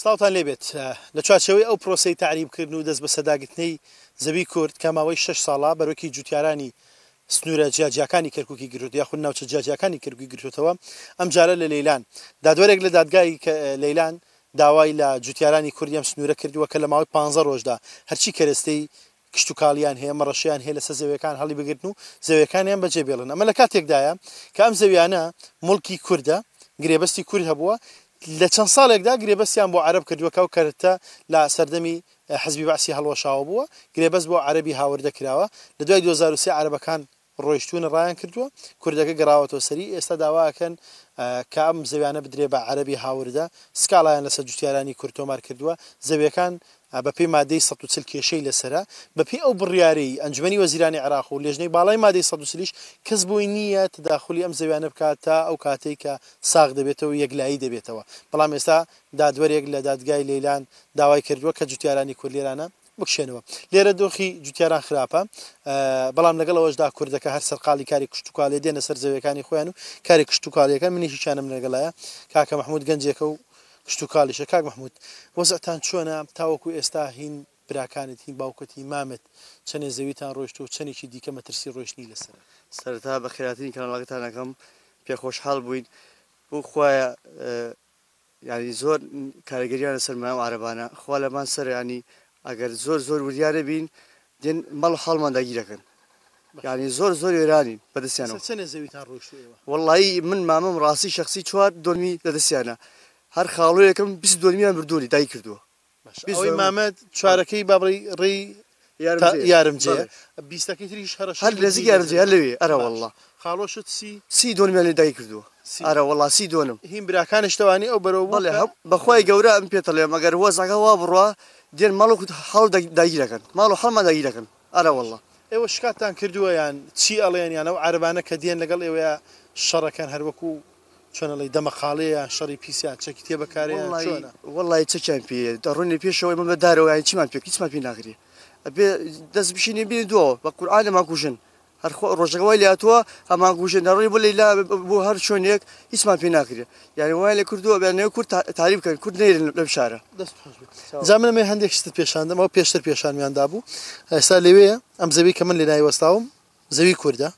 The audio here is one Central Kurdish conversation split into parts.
سلااوان لێبێت لە چاچەوەی ئەو پرۆسی تعریبکردن و دەست بە سەداگرتنەی زەوی کورد کەماوەی شش ساڵا بەرەکی جوتیارانی سنوورە جیاجیەکانی کەرککی گرت یاخود ناوچە جیاجیەکانی کردگوی گرتوتەوە ئەم جارە لە لەیلان دادوەرێک لە دادگای لەیلان داوای لە جوتیارانی کوردیم سنوورە کردووە کە لە ماوەی 15 ڕۆژدا هەرچی کەرستەی کشتتوکالیان هەیە مەڕەشیان هەیە لەسەر زەویەکان هەڵی بگرن و زەویەکانیان بەجێبێڵن ئەمە لە کاتێکدایە کە ئەم زەویانە ملکی کووردە گرێبەستی کورد هەبووە لە چەند ساڵێکدا گرێبەسیان بۆ عرب کردووە کەو کەرتە لە سەردەمی حزبی باسی هەڵەشاوە بووە گرێبەس بۆ عربی هاوردە کراوە لە دوای 2023 عربەکان ڕۆیشتونە ڕایان کردووە کوردەکە گەڕاوەتەوە سەری ئێستا داواکەن کام زەویانە بدرێ بە عەربی هاوردا سکاڵیان لەسەر جوتیارانی کورتۆمار کردووە زەویەکان بەپی مادەی ١ کێشەی لەسرە بەپی ئەو بڕیاری ئەنجمەی وەزیرانی عراق و لێژنەی باڵای مادەی ١ کەس بووی نییە تداخلی ئەم زەویانە بکات تا ئەو کاتێک کە ساغ دەبێتەوە یەکلایی دەبێتەوە بەڵام ئێستا دادوەرێک لە دادگای لەیلان داوای کردووە کە جوتیارانی کولێرانە بکشێنەوە لێرە دۆخی جوتیاران خراپە بەڵام لەگەڵەوەشدا کوردەکە هەر سەرقالی کاری کشتتوکالێ دێنە سەر زەوەکانی خۆیان و کاری کشتتوکالەکە منیشی چانم لەگەڵایە کاکە محمود گەنجێکە و کشتتوکالیشە کاک محمود وەزتان چۆنە تاوەکو ئێستا هین براکانت هین باوکەتی مامت چەنێ زەویتان ڕۆشت و چەنێکی دیکە مەترسی ڕۆشتنی لەسەر سەرتا بە خیراتنی کەناڵەکەتانەکەم پێ خۆشحال بووین بۆ خویە ینی زۆر کارگەریانە سەرمای و عربانە خوا لەمان سەر ینی ئەگەر زۆر زۆر وریارە بین دێن مەڵ حڵمانداگیرەکەن یعنی زۆر زۆر وێرانین بەدەستیان وڵی من مامەم ڕاستی شخصی چوار دۆمی دەدەستیانە هەر خاڵۆیەکەم بیست دۆمیان بردووری دای کردووە مامەد چوارەکەی بابڕی ڕێ یارم جێ بیستەکەی تریش هەر هەر لەزی یارمجێ هەر لەوێ ئەرەوەله خاڵۆشت سی سی دۆمیانی دای کردووە ئارە وڵاسی دۆنم هیم براکانشتوانی ئەو بەرەوە بەخوای گەورە ئەم پێتەڵێ مەگەر وەزەکە وا بڕە دێن ماڵ کووت هەڵ داگیرەکەن ماڵ و هەڵما داگیرەکەن ئارەوەله ئێوە شکاتان کردووە یان چی ئەڵێنیان ئەو عربانە کە دێن لەگەڵ ئێوە شەڕەکان هەروەکو چۆنە لەی دەمەخاڵەیە شەڕی پیسیان چەکی تێ بەکارێن وڵی چەکیان پێ ڕوونی پێشەوەی مە بەدارەوە یان چیمان پێ کیسمان پێ ناگری ئەبێ دەست بشینی بینی دووە بە قورآانە ماکوژن هەر ڕۆژەکەوای لاتووە ئەمان گوژە نەڕی بڵێ لا بۆ هەر چۆنێک هیچمان پێ ناکرێت یاری وای لە کردووە بێنەوە کورد تاریب بکەن کورد نێرن لە شارە جامێ هەندێک شت پێشاندەم ئەو پێشتر پێشانمیاندا بوو ئێستا لەوەیە ئەم زەوی کە من لە نای وەستاوم زەوی کووردە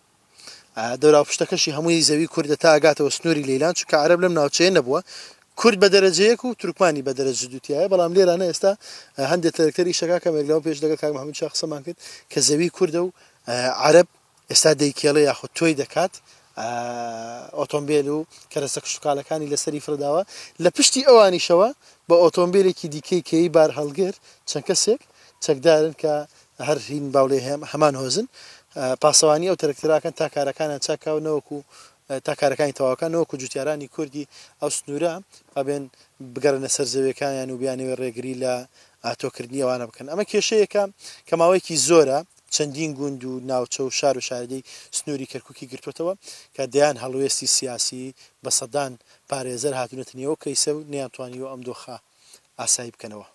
دەورا پشتەکەشی هەمووی زەوی کووردە تا ئاگاتەوە سنووری لەیلان چکە عرب لەم ناوچەیە نەبووە کورد بە دەرەجەیەک و ترکمانی بە دەرەج دوتیایە بەڵام لێرانە ئێستا هەندێک تەرەکتەری شەکا کەمێک لەەوە پێش دەگە کاک هەموو شخصەمان کرد کە زەوی کووردە و عرب ئێستا دەیکێڵە یاخود تۆی دەکات ئۆتۆمبیل و کەرەسە کشتتوکالەکانی لەسەری فرداوە لە پشتی ئەوانیشەوە بە ئۆتۆمبیلێکی دیکەی کەی بار هەڵگەر چەند کەسێک چەکدارن کە هەر هین باوڵێ هەم هەمان هۆزن پاسەوانی ئەو تەرەکتراکەن تا کارەکانە چاکاونەوەکو تا کارەکانی تەواکانەوەکو جوتیارانی کوردی ئەو سنوورە ئەبێن بگەرنە سەر زەوەکانیان و بیانەوە ڕێگری لە ئاتۆکردنی ئەوانە بکەن ئەمە کێشەیەەکە کەماوەیەکی زۆرە چەندین گوند و ناوچە و شار و شاردەی سنووری کەرککی گرتوتەوە کە دەیان هەڵوێستی سیاسی بە سەدان پارێزەر هاتونەتنیەوە کەیسە و نیانتوانی و ئەم دۆخە ئاسایی بکەنەوە